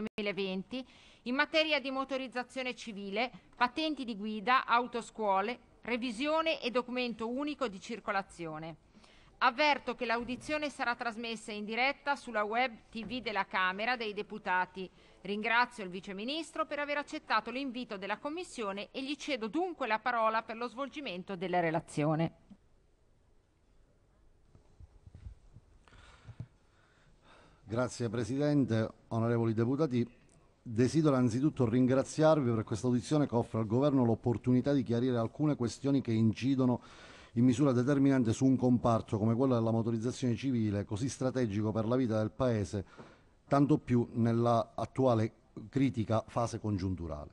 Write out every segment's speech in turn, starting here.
2020 in materia di motorizzazione civile, patenti di guida, autoscuole, revisione e documento unico di circolazione. Avverto che l'audizione sarà trasmessa in diretta sulla web TV della Camera dei Deputati. Ringrazio il Vice Ministro per aver accettato l'invito della Commissione e gli cedo dunque la parola per lo svolgimento della relazione. Grazie Presidente, onorevoli deputati. Desidero anzitutto ringraziarvi per questa audizione che offre al Governo l'opportunità di chiarire alcune questioni che incidono in misura determinante su un comparto come quello della motorizzazione civile, così strategico per la vita del Paese, tanto più nell'attuale critica fase congiunturale.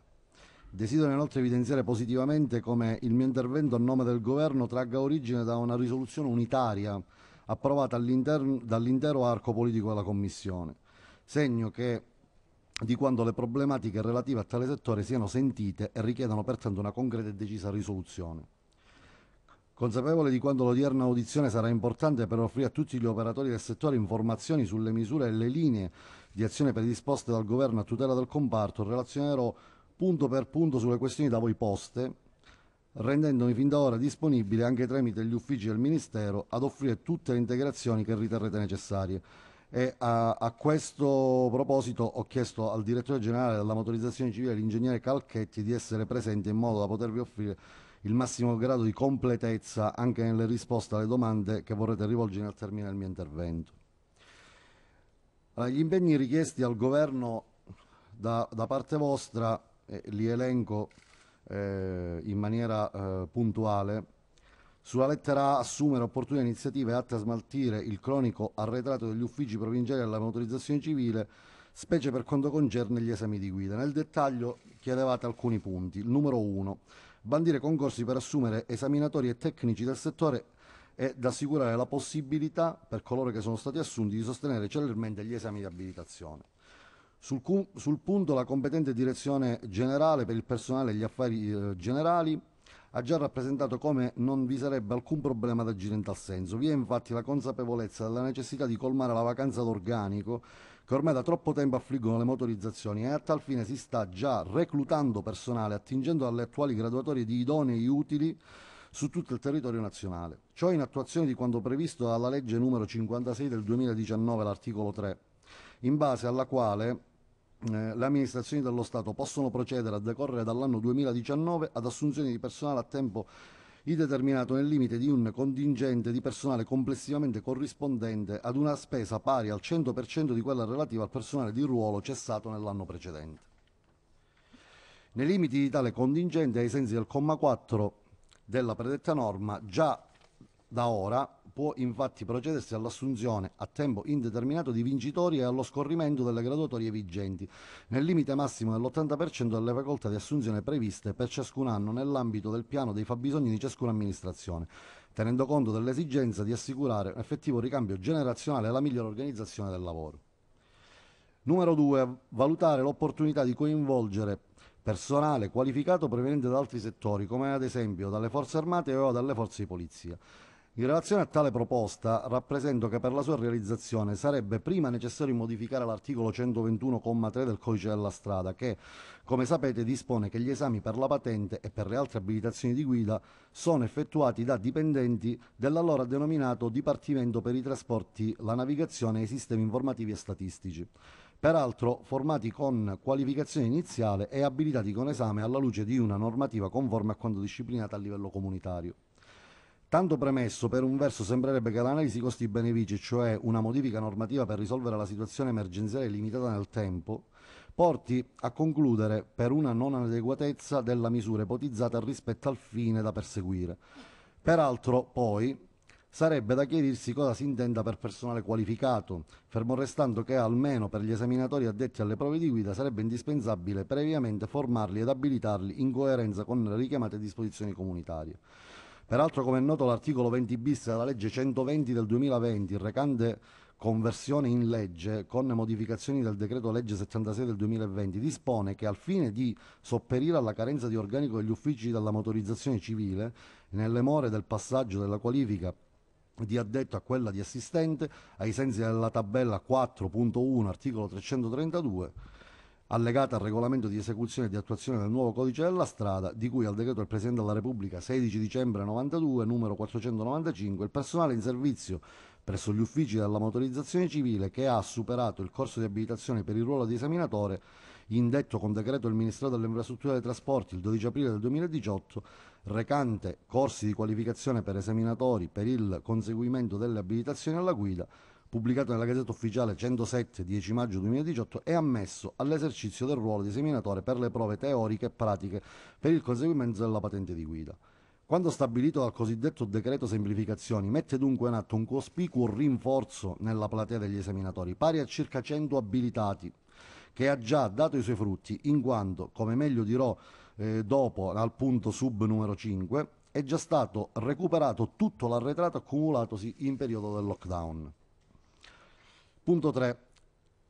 Desidero inoltre evidenziare positivamente come il mio intervento a nome del Governo tragga origine da una risoluzione unitaria approvata dall'intero arco politico della Commissione, segno che di quanto le problematiche relative a tale settore siano sentite e richiedano pertanto una concreta e decisa risoluzione. Consapevole di quanto l'odierna audizione sarà importante per offrire a tutti gli operatori del settore informazioni sulle misure e le linee di azione predisposte dal governo a tutela del comparto, relazionerò punto per punto sulle questioni da voi poste rendendo fin da ora disponibile anche tramite gli uffici del Ministero ad offrire tutte le integrazioni che riterrete necessarie. E a, a, questo proposito ho chiesto al direttore generale della motorizzazione civile, l'ingegnere Calchetti, di essere presente in modo da potervi offrire il massimo grado di completezza anche nelle risposte alle domande che vorrete rivolgere al termine del mio intervento. Allora, gli impegni richiesti al governo da, da parte vostra, eh, li elenco eh, in maniera eh, puntuale. Sulla lettera A assumere opportune iniziative atte a smaltire il cronico arretrato degli uffici provinciali alla motorizzazione civile, specie per quanto concerne gli esami di guida. Nel dettaglio chiedevate alcuni punti. Numero 1. Bandire concorsi per assumere esaminatori e tecnici del settore ed assicurare la possibilità per coloro che sono stati assunti di sostenere celermente gli esami di abilitazione. Sul, cu- sul, punto la competente direzione generale per il personale e gli affari eh, generali ha già rappresentato come non vi sarebbe alcun problema ad agire in tal senso. Vi è infatti la consapevolezza della necessità di colmare la vacanza d'organico che ormai da troppo tempo affliggono le motorizzazioni e a tal fine si sta già reclutando personale attingendo alle attuali graduatorie di idonei utili su tutto il territorio nazionale. Ciò in attuazione di quanto previsto dalla legge numero 56 del 2019, l'articolo 3 in base alla quale eh, le amministrazioni dello Stato possono procedere a decorrere dall'anno 2019 ad assunzioni di personale a tempo indeterminato nel limite di un contingente di personale complessivamente corrispondente ad una spesa pari al 100% di quella relativa al personale di ruolo cessato nell'anno precedente. Nei limiti di tale contingente, ai sensi del comma 4 della predetta norma, già da ora può infatti procedersi all'assunzione a tempo indeterminato di vincitori e allo scorrimento delle graduatorie vigenti, nel limite massimo dell'80% delle facoltà di assunzione previste per ciascun anno nell'ambito del piano dei fabbisogni di ciascuna amministrazione tenendo conto dell'esigenza di assicurare un effettivo ricambio generazionale e la migliore organizzazione del lavoro. Numero 2. Valutare l'opportunità di coinvolgere personale qualificato proveniente da altri settori, come ad esempio dalle forze armate o dalle forze di polizia. In relazione a tale proposta, rappresento che per la sua realizzazione sarebbe prima necessario modificare l'articolo 121,3 del codice della strada che, come sapete, dispone che gli esami per la patente e per le altre abilitazioni di guida sono effettuati da dipendenti dell'allora denominato Dipartimento per i trasporti, la navigazione e i sistemi informativi e statistici peraltro formati con qualificazione iniziale e abilitati con esame alla luce di una normativa conforme a quanto disciplinata a livello comunitario. Tanto premesso, per un verso sembrerebbe che l'analisi costi-benefici, cioè una modifica normativa per risolvere la situazione emergenziale limitata nel tempo, porti a concludere per una non adeguatezza della misura ipotizzata rispetto al fine da perseguire. Peraltro, poi, sarebbe da chiedersi cosa si intenda per personale qualificato, fermo restando che almeno per gli esaminatori addetti alle prove di guida sarebbe indispensabile previamente formarli ed abilitarli in coerenza con le richiamate disposizioni comunitarie. Peraltro, come è noto, l'articolo 20 bis della legge 120 del 2020, recante conversione in legge con modificazioni del decreto legge 76 del 2020 dispone che al fine di sopperire alla carenza di organico degli uffici della motorizzazione civile nelle more del passaggio della qualifica di addetto a quella di assistente ai sensi della tabella 4.1 articolo 332 allegata al regolamento di esecuzione e di attuazione del nuovo codice della strada, di cui al decreto del Presidente della Repubblica 16 dicembre 92, numero 495, il personale in servizio presso gli uffici della motorizzazione civile che ha superato il corso di abilitazione per il ruolo di esaminatore, indetto con decreto del Ministero delle Infrastrutture e dei Trasporti il 12 aprile del 2018, recante corsi di qualificazione per esaminatori per il conseguimento delle abilitazioni alla guida, pubblicato nella Gazzetta Ufficiale 107 10 maggio 2018, è ammesso all'esercizio del ruolo di seminatore per le prove teoriche e pratiche per il conseguimento della patente di guida. Quando stabilito dal cosiddetto decreto semplificazioni, mette dunque in atto un cospicuo rinforzo nella platea degli esaminatori, pari a circa 100 abilitati, che ha già dato i suoi frutti, in quanto, come meglio dirò eh, dopo al punto sub numero 5, è già stato recuperato tutto l'arretrato accumulatosi in periodo del lockdown. Punto 3.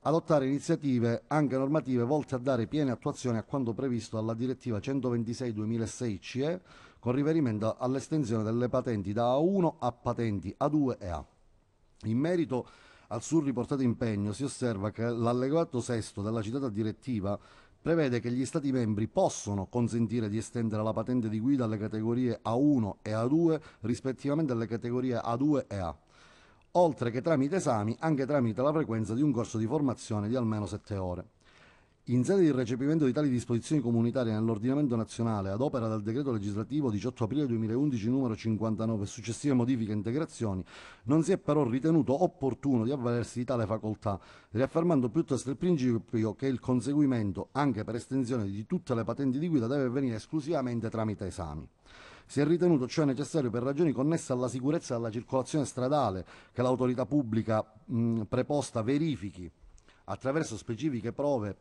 Adottare iniziative anche normative volte a dare piena attuazione a quanto previsto dalla direttiva 126-2006 CE con riferimento all'estensione delle patenti da A1 a patenti A2 e A. In merito al sul riportato impegno si osserva che l'allegato sesto della citata direttiva prevede che gli Stati membri possono consentire di estendere la patente di guida alle categorie A1 e A2 rispettivamente alle categorie A2 e A oltre che tramite esami anche tramite la frequenza di un corso di formazione di almeno 7 ore. In sede di recepimento di tali disposizioni comunitarie nell'ordinamento nazionale ad opera del decreto legislativo 18 aprile 2011 numero 59 e successive modifiche e integrazioni, non si è però ritenuto opportuno di avvalersi di tale facoltà, riaffermando piuttosto il principio che il conseguimento, anche per estensione di tutte le patenti di guida, deve avvenire esclusivamente tramite esami. Si è ritenuto ciò necessario per ragioni connesse alla sicurezza e alla circolazione stradale che l'autorità pubblica mh, preposta verifichi attraverso specifiche prove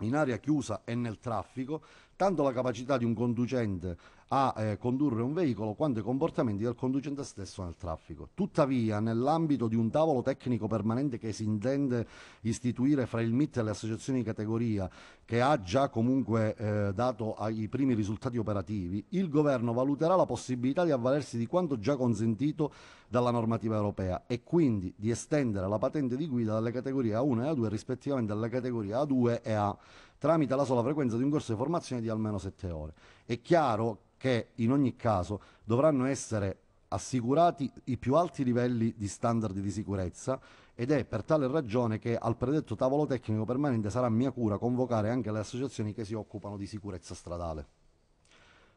in area chiusa e nel traffico, tanto la capacità di un conducente a eh, condurre un veicolo quanto i comportamenti del conducente stesso nel traffico. Tuttavia, nell'ambito di un tavolo tecnico permanente che si intende istituire fra il MIT e le associazioni di categoria, che ha già comunque eh, dato i primi risultati operativi, il governo valuterà la possibilità di avvalersi di quanto già consentito dalla normativa europea e quindi di estendere la patente di guida dalle categorie A1 e A2 rispettivamente alle categorie A2 e A tramite la sola frequenza di un corso di formazione di almeno 7 ore. È chiaro che in ogni caso dovranno essere assicurati i più alti livelli di standard di sicurezza ed è per tale ragione che al predetto tavolo tecnico permanente sarà mia cura convocare anche le associazioni che si occupano di sicurezza stradale.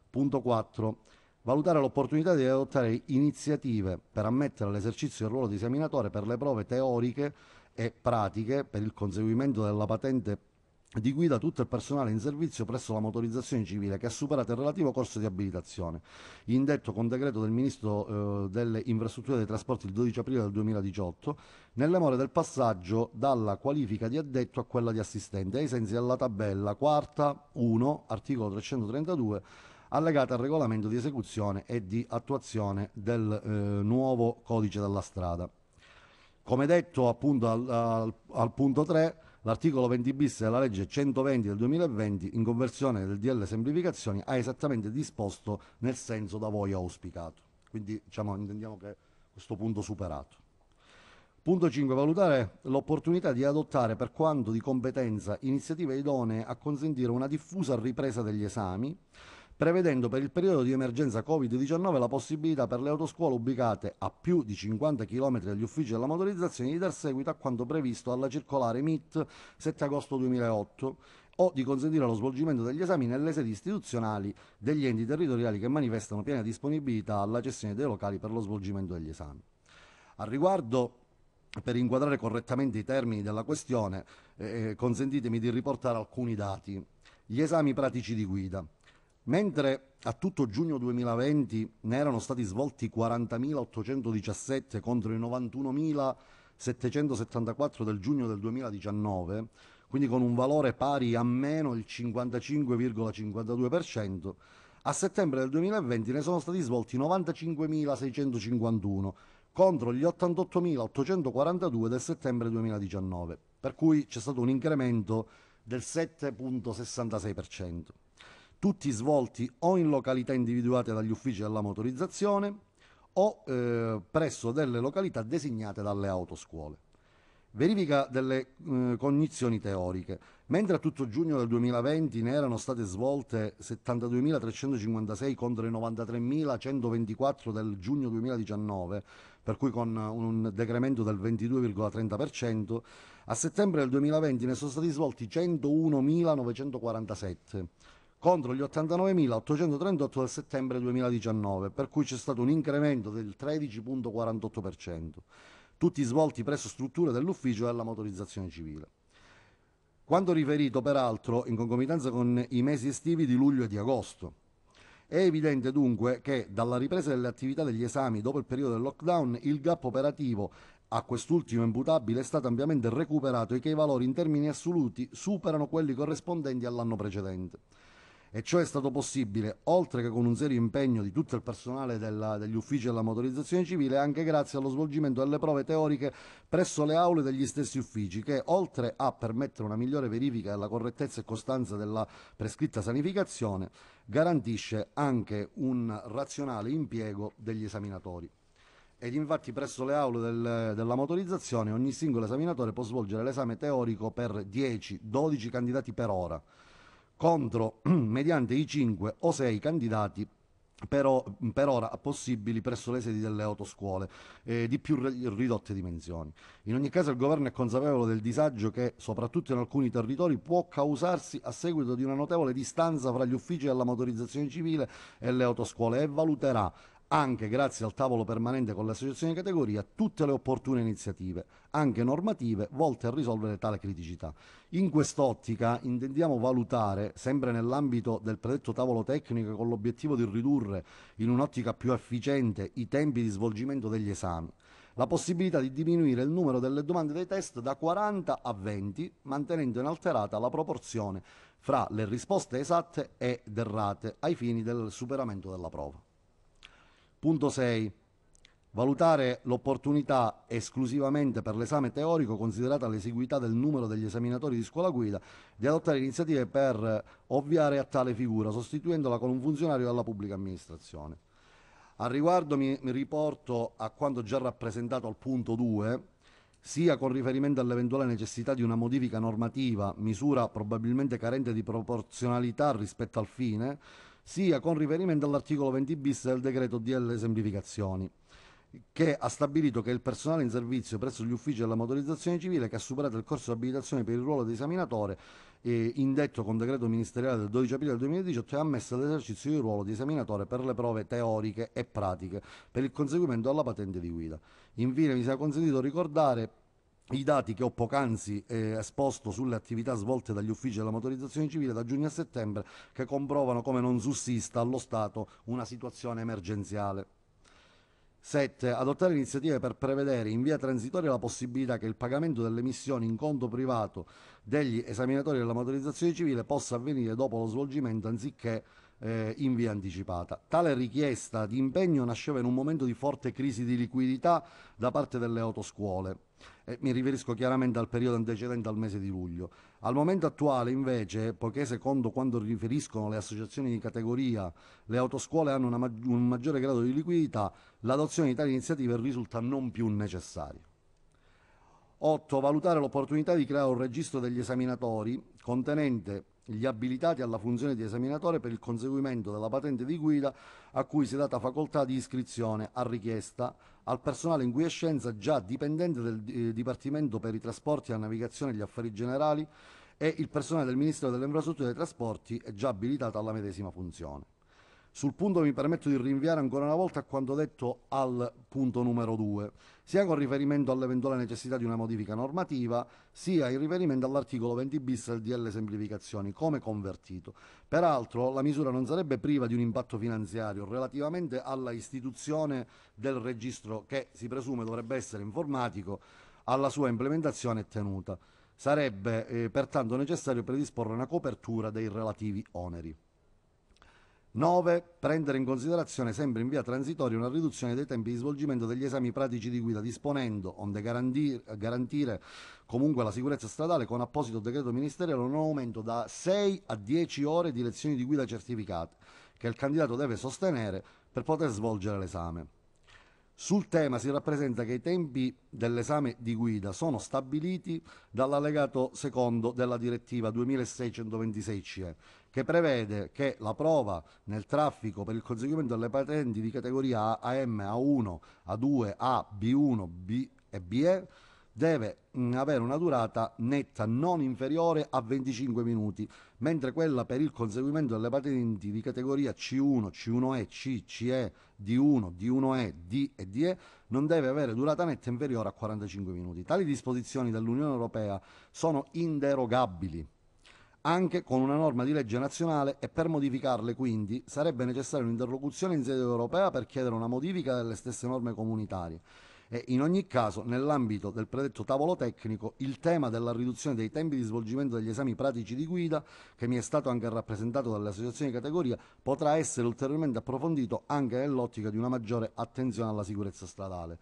Punto 4 valutare l'opportunità di adottare iniziative per ammettere all'esercizio del ruolo di seminatore per le prove teoriche e pratiche per il conseguimento della patente di guida tutto il personale in servizio presso la motorizzazione civile che ha superato il relativo corso di abilitazione, indetto con decreto del Ministro eh, delle Infrastrutture e dei Trasporti il 12 aprile del 2018, nelle more del passaggio dalla qualifica di addetto a quella di assistente, ai sensi della tabella quarta 1, articolo 332 allegata al regolamento di esecuzione e di attuazione del eh, nuovo codice della strada. Come detto appunto al, al, al punto 3, L'articolo 20 bis della legge 120 del 2020, in conversione del DL semplificazioni, ha esattamente disposto nel senso da voi auspicato. Quindi diciamo, intendiamo che questo punto superato. Punto 5. Valutare l'opportunità di adottare per quanto di competenza iniziative idonee a consentire una diffusa ripresa degli esami prevedendo per il periodo di emergenza Covid-19 la possibilità per le autoscuole ubicate a più di 50 km dagli uffici della motorizzazione di dar seguito a quanto previsto alla circolare MIT 7 agosto 2008 o di consentire lo svolgimento degli esami nelle sedi istituzionali degli enti territoriali che manifestano piena disponibilità alla gestione dei locali per lo svolgimento degli esami. Al riguardo, per inquadrare correttamente i termini della questione, eh, eh, consentitemi di riportare alcuni dati. Gli esami pratici di guida. Mentre a tutto giugno 2020 ne erano stati svolti 40.817 contro i 91.774 del giugno del 2019, quindi con un valore pari a meno il 55,52%, a settembre del 2020 ne sono stati svolti 95.651 contro gli 88.842 del settembre 2019, per cui c'è stato un incremento del 7,66% tutti svolti o in località individuate dagli uffici della motorizzazione o eh, presso delle località designate dalle autoscuole. Verifica delle eh, cognizioni teoriche. Mentre a tutto giugno del 2020 ne erano state svolte 72.356 contro i 93.124 del giugno 2019, per cui con un decremento del 22,30%, a settembre del 2020 ne sono stati svolti 101.947 contro gli 89.838 del settembre 2019, per cui c'è stato un incremento del 13.48%, tutti svolti presso strutture dell'ufficio della motorizzazione civile. Quando riferito peraltro in concomitanza con i mesi estivi di luglio e di agosto. È evidente dunque che dalla ripresa delle attività degli esami dopo il periodo del lockdown il gap operativo a quest'ultimo imputabile è stato ampiamente recuperato e che i valori in termini assoluti superano quelli corrispondenti all'anno precedente e ciò è stato possibile, oltre che con un serio impegno di tutto il personale della, degli uffici della motorizzazione civile, anche grazie allo svolgimento delle prove teoriche presso le aule degli stessi uffici, che oltre a permettere una migliore verifica della correttezza e costanza della prescritta sanificazione, garantisce anche un razionale impiego degli esaminatori ed infatti presso le aule del, della motorizzazione ogni singolo esaminatore può svolgere l'esame teorico per 10-12 candidati per ora contro mediante i 5 o 6 candidati per, per, ora possibili presso le sedi delle autoscuole eh, di più ridotte dimensioni. In ogni caso il governo è consapevole del disagio che, soprattutto in alcuni territori, può causarsi a seguito di una notevole distanza fra gli uffici della motorizzazione civile e le autoscuole e valuterà anche grazie al tavolo permanente con le associazioni di categoria, tutte le opportune iniziative, anche normative, volte a risolvere tale criticità. In quest'ottica intendiamo valutare, sempre nell'ambito del predetto tavolo tecnico con l'obiettivo di ridurre in un'ottica più efficiente i tempi di svolgimento degli esami, la possibilità di diminuire il numero delle domande dei test da 40 a 20, mantenendo inalterata la proporzione fra le risposte esatte ed errate ai fini del superamento della prova. Punto 6. Valutare l'opportunità esclusivamente per l'esame teorico, considerata l'esiguità del numero degli esaminatori di scuola guida, di adottare iniziative per ovviare a tale figura, sostituendola con un funzionario della pubblica amministrazione. Al riguardo mi, mi riporto a quanto già rappresentato al punto 2, sia con riferimento all'eventuale necessità di una modifica normativa, misura probabilmente carente di proporzionalità rispetto al fine, sia con riferimento all'articolo 20 bis del decreto DL semplificazioni che ha stabilito che il personale in servizio presso gli uffici della motorizzazione civile che ha superato il corso di abilitazione per il ruolo di esaminatore eh, indetto con decreto ministeriale del 12 aprile 2018 è ammesso all'esercizio di ruolo di esaminatore per le prove teoriche e pratiche per il conseguimento della patente di guida. Infine mi sia consentito ricordare i dati che ho poc'anzi eh, esposto sulle attività svolte dagli uffici della motorizzazione civile da giugno a settembre che comprovano come non sussista allo Stato una situazione emergenziale. 7. Adottare iniziative per prevedere in via transitoria la possibilità che il pagamento delle missioni in conto privato degli esaminatori della motorizzazione civile possa avvenire dopo lo svolgimento anziché eh, in via anticipata. Tale richiesta di impegno nasceva in un momento di forte crisi di liquidità da parte delle autoscuole. E eh, mi riferisco chiaramente al periodo antecedente al mese di luglio. Al momento attuale, invece, poiché secondo quanto riferiscono le associazioni di categoria, le autoscuole hanno ma un maggiore grado di liquidità, l'adozione di tali iniziative risulta non più necessaria. 8. Valutare l'opportunità di creare un registro degli esaminatori contenente gli abilitati alla funzione di esaminatore per il conseguimento della patente di guida a cui si è data facoltà di iscrizione a richiesta al personale in quiescenza già dipendente del eh, Dipartimento per i Trasporti, la Navigazione e gli Affari Generali e il personale del Ministero delle Infrastrutture e dei Trasporti è già abilitato alla medesima funzione. Sul punto mi permetto di rinviare ancora una volta a quanto detto al punto numero 2, sia con riferimento all'eventuale necessità di una modifica normativa, sia in riferimento all'articolo 20 bis del DL semplificazioni, come convertito. Peraltro la misura non sarebbe priva di un impatto finanziario relativamente alla istituzione del registro che si presume dovrebbe essere informatico alla sua implementazione e tenuta. Sarebbe eh, pertanto necessario predisporre una copertura dei relativi oneri. 9. Prendere in considerazione sempre in via transitoria una riduzione dei tempi di svolgimento degli esami pratici di guida, disponendo, onde garantir, garantire comunque la sicurezza stradale, con apposito decreto ministeriale un aumento da 6 a 10 ore di lezioni di guida certificate, che il candidato deve sostenere per poter svolgere l'esame. Sul tema si rappresenta che i tempi dell'esame di guida sono stabiliti dall'allegato secondo della direttiva 2626 CE, che prevede che la prova nel traffico per il conseguimento delle patenti di categoria AM, A1, A2, A, B1, B e BE deve avere una durata netta non inferiore a 25 minuti, mentre quella per il conseguimento delle patenti di categoria C1, C1E, C, CE, D1, D1E, D e DE non deve avere durata netta inferiore a 45 minuti. Tali disposizioni dell'Unione Europea sono inderogabili anche con una norma di legge nazionale e per modificarle quindi sarebbe necessaria un'interlocuzione in sede europea per chiedere una modifica delle stesse norme comunitarie e in ogni caso nell'ambito del predetto tavolo tecnico il tema della riduzione dei tempi di svolgimento degli esami pratici di guida che mi è stato anche rappresentato dalle associazioni di categoria potrà essere ulteriormente approfondito anche nell'ottica di una maggiore attenzione alla sicurezza stradale.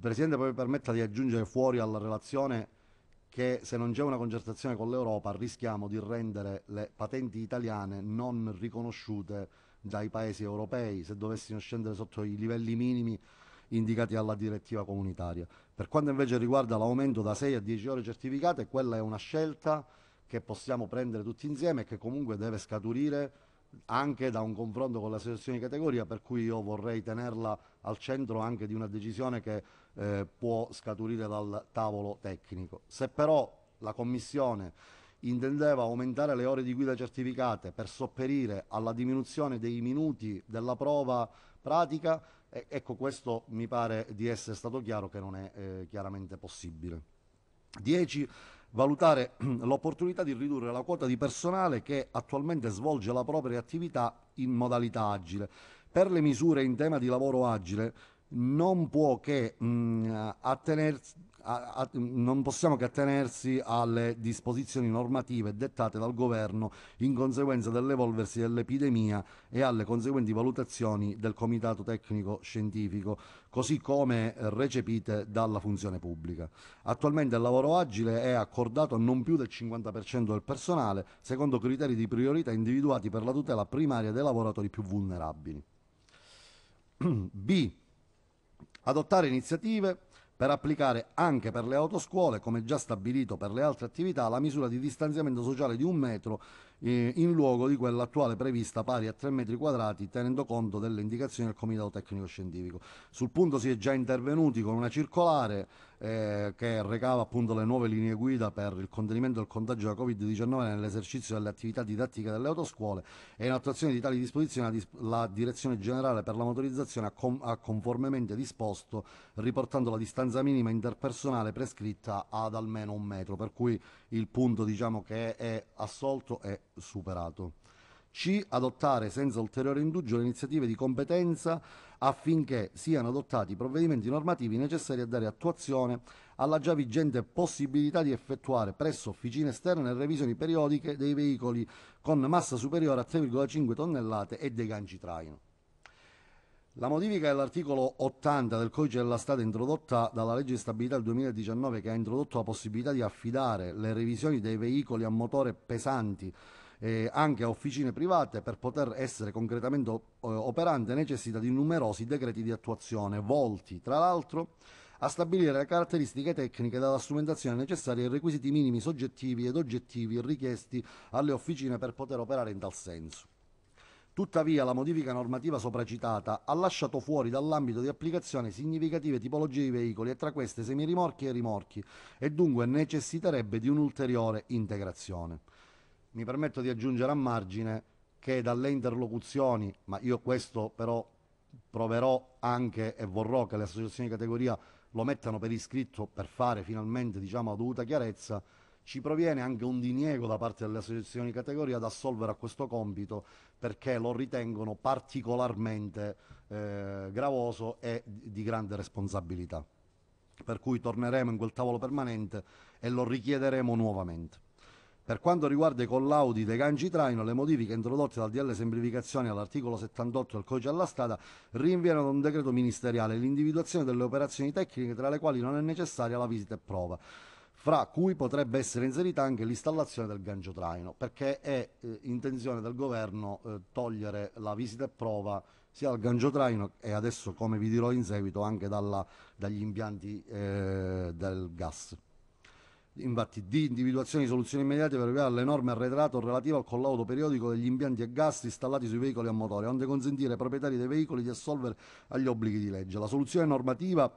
Presidente, poi mi permetta di aggiungere fuori alla relazione che se non c'è una concertazione con l'Europa rischiamo di rendere le patenti italiane non riconosciute dai paesi europei, se dovessimo scendere sotto i livelli minimi indicati dalla direttiva comunitaria. Per quanto invece riguarda l'aumento da 6 a 10 ore certificate, quella è una scelta che possiamo prendere tutti insieme e che comunque deve scaturire anche da un confronto con l'associazione di categoria, per cui io vorrei tenerla al centro anche di una decisione che eh, può scaturire dal tavolo tecnico. Se però la Commissione intendeva aumentare le ore di guida certificate per sopperire alla diminuzione dei minuti della prova pratica, e, ecco, questo mi pare di essere stato chiaro che non è eh, chiaramente possibile. 10. Valutare l'opportunità di ridurre la quota di personale che attualmente svolge la propria attività in modalità agile. Per le misure in tema di lavoro agile non può che mh, attenersi a, a, non possiamo che attenersi alle disposizioni normative dettate dal governo in conseguenza dell'evolversi dell'epidemia e alle conseguenti valutazioni del Comitato Tecnico Scientifico, così come recepite dalla funzione pubblica. Attualmente il lavoro agile è accordato a non più del 50% del personale, secondo criteri di priorità individuati per la tutela primaria dei lavoratori più vulnerabili. B. Adottare iniziative per applicare anche per le autoscuole, come già stabilito per le altre attività, la misura di distanziamento sociale di un metro eh, in luogo di quella attuale prevista pari a 3 metri quadrati, tenendo conto delle indicazioni del Comitato Tecnico Scientifico. Sul punto si è già intervenuti con una circolare eh, che recava appunto le nuove linee guida per il contenimento del contagio da Covid-19 nell'esercizio delle attività didattiche delle autoscuole e in attuazione di tali disposizioni la, Direzione Generale per la Motorizzazione ha, com- ha conformemente disposto riportando la distanza minima interpersonale prescritta ad almeno un metro, per cui il punto diciamo che è assolto e superato. C. Adottare senza ulteriore indugio le iniziative di competenza affinché siano adottati i provvedimenti normativi necessari a dare attuazione alla già vigente possibilità di effettuare presso officine esterne revisioni periodiche dei veicoli con massa superiore a 3,5 tonnellate e dei ganci traino. La modifica dell'articolo 80 del codice della strada introdotta dalla legge di stabilità del 2019 che ha introdotto la possibilità di affidare le revisioni dei veicoli a motore pesanti eh, anche a officine private per poter essere concretamente eh, operante necessita di numerosi decreti di attuazione volti, tra l'altro, a stabilire le caratteristiche tecniche della strumentazione necessaria e i requisiti minimi soggettivi ed oggettivi richiesti alle officine per poter operare in tal senso. Tuttavia, la modifica normativa sopracitata ha lasciato fuori dall'ambito di applicazione significative tipologie di veicoli e tra queste semirimorchi e rimorchi e dunque necessiterebbe di un'ulteriore integrazione mi permetto di aggiungere a margine che dalle interlocuzioni, ma io questo però proverò anche e vorrò che le associazioni di categoria lo mettano per iscritto per fare finalmente diciamo, la dovuta chiarezza, ci proviene anche un diniego da parte delle associazioni di categoria ad assolvere a questo compito perché lo ritengono particolarmente eh, gravoso e di grande responsabilità. Per cui torneremo in quel tavolo permanente e lo richiederemo nuovamente. Per quanto riguarda i collaudi dei ganci traino, le modifiche introdotte dal DL Semplificazioni all'articolo 78 del Codice alla Strada rinviano ad un decreto ministeriale l'individuazione delle operazioni tecniche tra le quali non è necessaria la visita e prova fra cui potrebbe essere inserita anche l'installazione del gancio traino, perché è eh, intenzione del governo eh, togliere la visita e prova sia dal gancio traino e adesso, come vi dirò in seguito, anche dalla, dagli impianti eh, del gas infatti di individuazione di soluzioni immediate per arrivare all'enorme arretrato relativo al collaudo periodico degli impianti a gas installati sui veicoli a motore, onde consentire ai proprietari dei veicoli di assolvere agli obblighi di legge. La soluzione normativa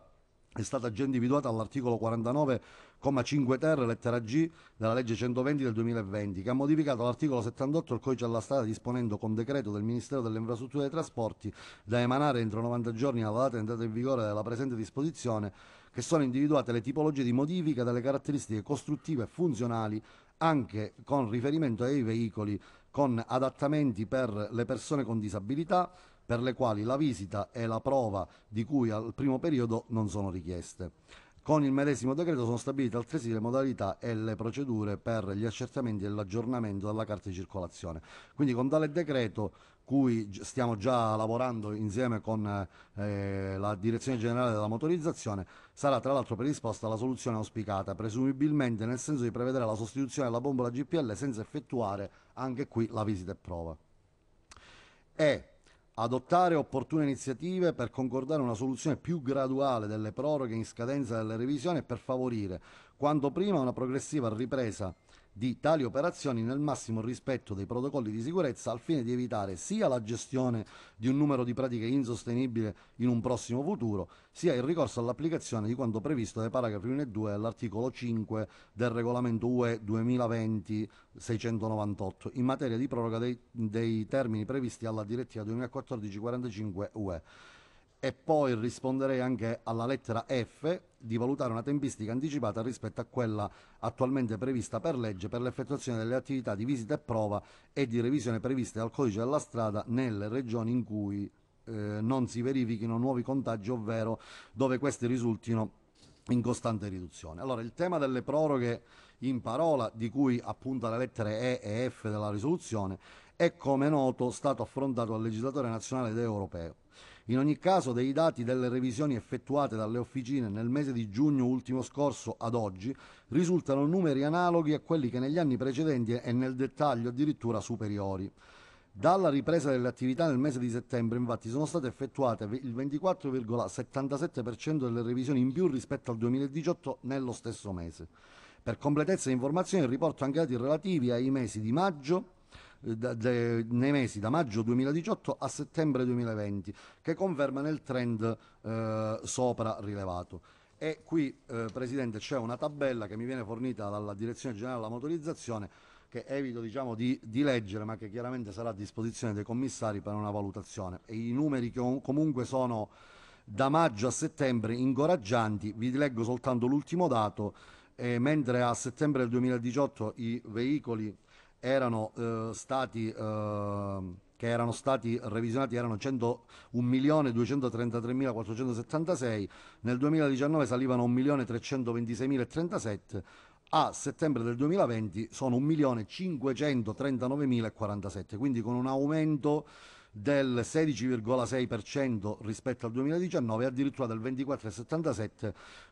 è stata già individuata all'articolo 49,5 ter lettera G della legge 120 del 2020 che ha modificato l'articolo 78 del codice della strada disponendo con decreto del Ministero delle Infrastrutture e dei Trasporti da emanare entro 90 giorni alla data di entrata in vigore della presente disposizione che sono individuate le tipologie di modifica delle caratteristiche costruttive e funzionali anche con riferimento ai veicoli con adattamenti per le persone con disabilità per le quali la visita e la prova di cui al primo periodo non sono richieste. Con il medesimo decreto sono stabilite altresì le modalità e le procedure per gli accertamenti e l'aggiornamento della carta di circolazione. Quindi con tale decreto cui stiamo già lavorando insieme con eh, la Direzione Generale della Motorizzazione, sarà tra l'altro predisposta la soluzione auspicata, presumibilmente nel senso di prevedere la sostituzione della bombola GPL senza effettuare anche qui la visita e prova. E adottare opportune iniziative per concordare una soluzione più graduale delle proroghe in scadenza delle revisioni e per favorire quanto prima una progressiva ripresa di tali operazioni nel massimo rispetto dei protocolli di sicurezza al fine di evitare sia la gestione di un numero di pratiche insostenibile in un prossimo futuro, sia il ricorso all'applicazione di quanto previsto dai paragrafi 1 e 2 dell'articolo 5 del regolamento UE 2020-698 in materia di proroga dei, dei termini previsti alla direttiva 2014-45 UE e poi risponderei anche alla lettera F di valutare una tempistica anticipata rispetto a quella attualmente prevista per legge per l'effettuazione delle attività di visita e prova e di revisione previste dal codice della strada nelle regioni in cui eh, non si verifichino nuovi contagi, ovvero dove questi risultino in costante riduzione. Allora, il tema delle proroghe in parola, di cui appunta le lettere E e F della risoluzione, è come noto stato affrontato dal legislatore nazionale ed europeo in ogni caso, dei dati delle revisioni effettuate dalle officine nel mese di giugno ultimo scorso ad oggi, risultano numeri analoghi a quelli che negli anni precedenti e nel dettaglio addirittura superiori. Dalla ripresa delle attività nel mese di settembre infatti sono state effettuate il 24,77% delle revisioni in più rispetto al 2018 nello stesso mese. Per completezza di informazioni riporto anche dati relativi ai mesi di maggio, da, de, nei mesi da maggio 2018 a settembre 2020, che conferma nel trend eh, sopra rilevato. E qui, eh, Presidente, c'è una tabella che mi viene fornita dalla Direzione Generale della Motorizzazione che evito diciamo, di, di, leggere, ma che chiaramente sarà a disposizione dei commissari per una valutazione. E I numeri che comunque sono da maggio a settembre incoraggianti, vi leggo soltanto l'ultimo dato, eh, mentre a settembre del 2018 i veicoli erano eh, stati eh, che erano stati revisionati erano 1.233.476, nel 2019 salivano a 1.326.037, a settembre del 2020 sono 1.539.047, quindi con un aumento del 16,6% rispetto al 2019 e addirittura del 24,77%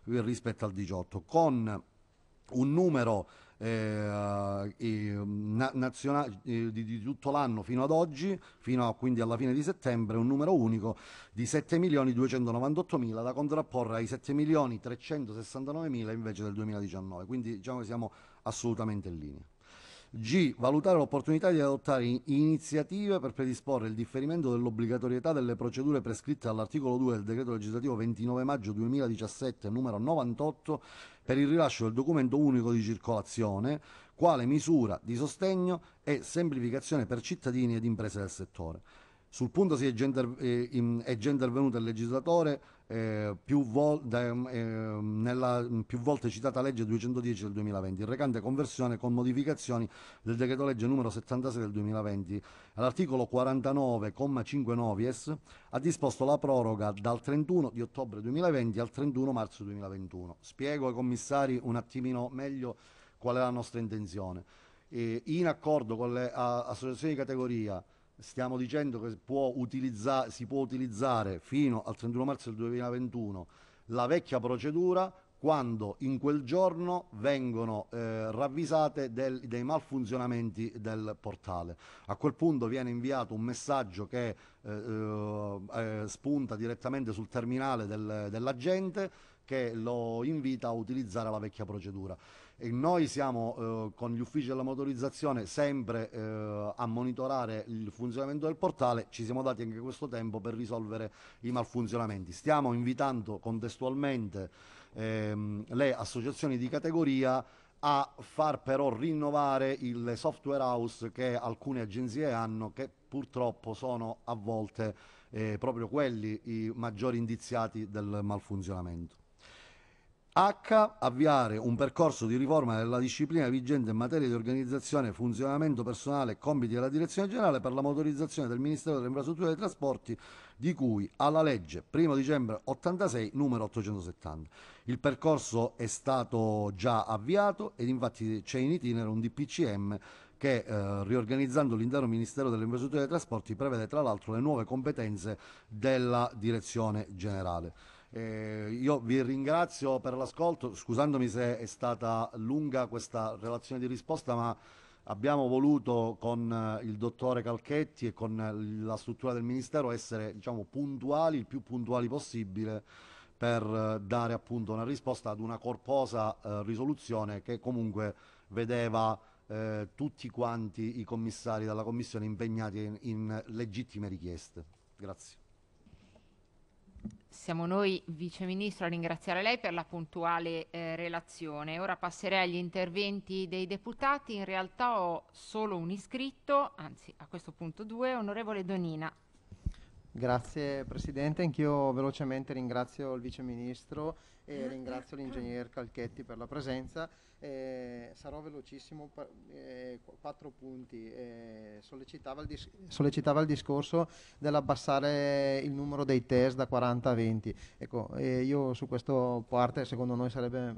eh, rispetto al 2018, con un numero eh, eh, mm, nazionali eh, di, di, tutto l'anno fino ad oggi, fino a, quindi alla fine di settembre, un numero unico di 7.298.000 da contrapporre ai 7.369.000 invece del 2019, quindi diciamo che siamo assolutamente in linea. G. Valutare l'opportunità di adottare iniziative per predisporre il differimento dell'obbligatorietà delle procedure prescritte dall'articolo 2 del decreto legislativo 29 maggio 2017 numero 98 per il rilascio del documento unico di circolazione, quale misura di sostegno e semplificazione per cittadini ed imprese del settore. Sul punto si è già, inter- è già intervenuto il legislatore eh, più vol- da, eh, nella mm, più volte citata legge 210 del 2020, recante conversione con modificazioni del decreto legge numero 76 del 2020. All'articolo novies ha disposto la proroga dal 31 di ottobre 2020 al 31 marzo 2021. Spiego ai commissari un attimino meglio qual è la nostra intenzione. Eh, in accordo con le a- associazioni di categoria, stiamo dicendo che può si può utilizzare fino al 31 marzo del 2021 la vecchia procedura quando in quel giorno vengono eh, ravvisate del, dei malfunzionamenti del portale. A quel punto viene inviato un messaggio che eh, eh, eh spunta direttamente sul terminale del, dell'agente che lo invita a utilizzare la vecchia procedura e noi siamo eh, con gli uffici della motorizzazione sempre eh, a monitorare il funzionamento del portale, ci siamo dati anche questo tempo per risolvere i malfunzionamenti. Stiamo invitando contestualmente ehm, le associazioni di categoria a far però rinnovare il software house che alcune agenzie hanno che purtroppo sono a volte eh, proprio quelli i maggiori indiziati del malfunzionamento. H. Avviare un percorso di riforma della disciplina vigente in materia di organizzazione, funzionamento personale e compiti della Direzione Generale per la motorizzazione del Ministero delle Infrastrutture e dei Trasporti, di cui alla legge 1 dicembre 86 numero 870. Il percorso è stato già avviato ed infatti c'è in itinere un DPCM che eh, riorganizzando l'intero Ministero delle Infrastrutture e dei Trasporti prevede tra l'altro le nuove competenze della Direzione Generale. Eh, io vi ringrazio per l'ascolto, scusandomi se è stata lunga questa relazione di risposta, ma abbiamo voluto con eh, il dottore Calchetti e con eh, la struttura del Ministero essere diciamo, puntuali, il più puntuali possibile per eh, dare appunto una risposta ad una corposa eh, risoluzione che comunque vedeva eh, tutti quanti i commissari della Commissione impegnati in, in legittime richieste. Grazie siamo noi, Vice Ministro, a ringraziare lei per la puntuale eh, relazione. Ora passerei agli interventi dei deputati. In realtà ho solo un iscritto, anzi a questo punto due, onorevole Donina. Grazie Presidente, anch'io velocemente ringrazio il Vice Ministro e mm-hmm. ringrazio l'ingegner Calchetti per la presenza. Eh, sarò velocissimo, eh, quattro punti. Eh, sollecitava, il sollecitava, il discorso dell'abbassare il numero dei test da 40 a 20. Ecco, io su questo parte secondo noi sarebbe eh,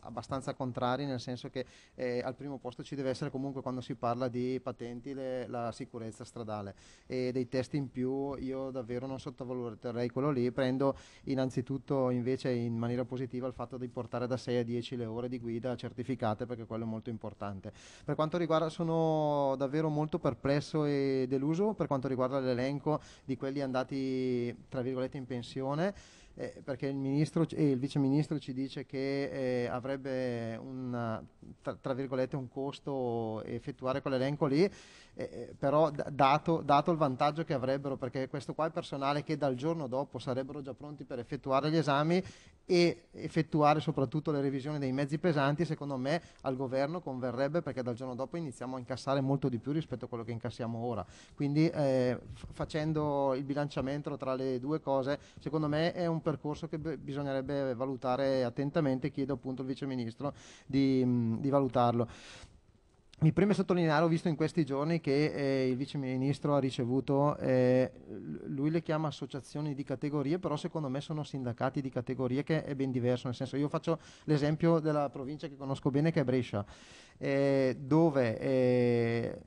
abbastanza contrari, nel senso che eh, al primo posto ci deve essere comunque quando si parla di patenti le, la sicurezza stradale e dei test in più io davvero non sottovaluterei quello lì, prendo innanzitutto invece in maniera positiva il fatto di portare da 6 a 10 le ore di guida certificate perché quello è molto importante. Per quanto riguarda sono davvero molto perplesso e deluso per quanto riguarda l'elenco di quelli andati tra virgolette in pensione. Eh, perché il ministro e eh, il viceministro ci dice che eh, avrebbe una, tra, tra virgolette un costo effettuare quell'elenco lì eh, eh, però dato, dato, il vantaggio che avrebbero, perché questo qua è personale che dal giorno dopo sarebbero già pronti per effettuare gli esami e effettuare soprattutto le revisioni dei mezzi pesanti, secondo me al governo converrebbe perché dal giorno dopo iniziamo a incassare molto di più rispetto a quello che incassiamo ora. Quindi eh, facendo il bilanciamento tra le due cose, secondo me è un percorso che bisognerebbe valutare attentamente, chiedo appunto al Vice Ministro di, mh, di valutarlo. Mi preme sottolineare, ho visto in questi giorni che eh, il vice ministro ha ricevuto, eh, lui le chiama associazioni di categorie, però secondo me sono sindacati di categorie che è ben diverso, nel senso io faccio l'esempio della provincia che conosco bene che è Brescia, eh, dove eh,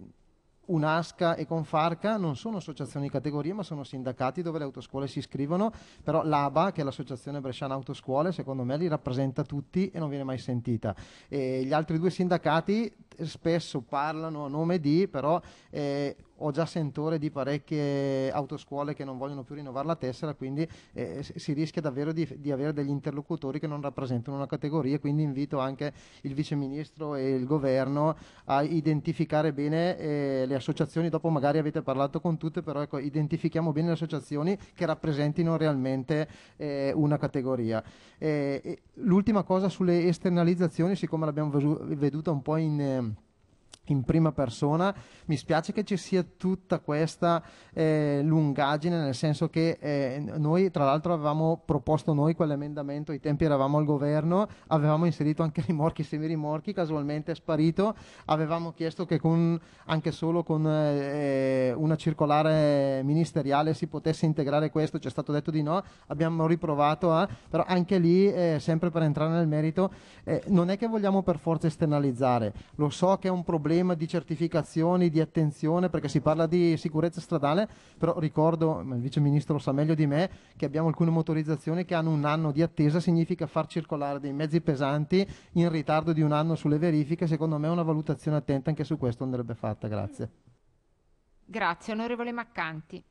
UNASCA e Confarca non sono associazioni di categoria ma sono sindacati dove le autoscuole si iscrivono, però l'ABA, che è l'associazione bresciana autoscuole, secondo me li rappresenta tutti e non viene mai sentita. E gli altri due sindacati spesso parlano a nome di, però eh, ho già sentore di parecchie autoscuole che non vogliono più rinnovare la tessera, quindi eh, eh si rischia davvero di, di, avere degli interlocutori che non rappresentano una categoria, quindi invito anche il Vice Ministro e il Governo a identificare bene eh, le associazioni, dopo magari avete parlato con tutte, però ecco, identifichiamo bene le associazioni che rappresentino realmente eh, una categoria. Eh, l'ultima cosa sulle esternalizzazioni, siccome l'abbiamo veduta un po' in eh, in prima persona. Mi spiace che ci sia tutta questa eh, lungaggine, nel senso che eh, noi, tra l'altro, avevamo proposto noi quell'emendamento, ai tempi eravamo al governo, avevamo inserito anche rimorchi, semi rimorchi, casualmente è sparito, avevamo chiesto che con, anche solo con eh, una circolare ministeriale si potesse integrare questo, ci è stato detto di no, abbiamo riprovato a, però anche lì, eh, sempre per entrare nel merito, eh, non è che vogliamo per forza esternalizzare, lo so che è un problema sistema di certificazioni, di attenzione, perché si parla di sicurezza stradale, però ricordo, il vice ministro lo sa meglio di me, che abbiamo alcune motorizzazioni che hanno un anno di attesa, significa far circolare dei mezzi pesanti in ritardo di un anno sulle verifiche, secondo me una valutazione attenta anche su questo andrebbe fatta, grazie. Grazie, onorevole Maccanti.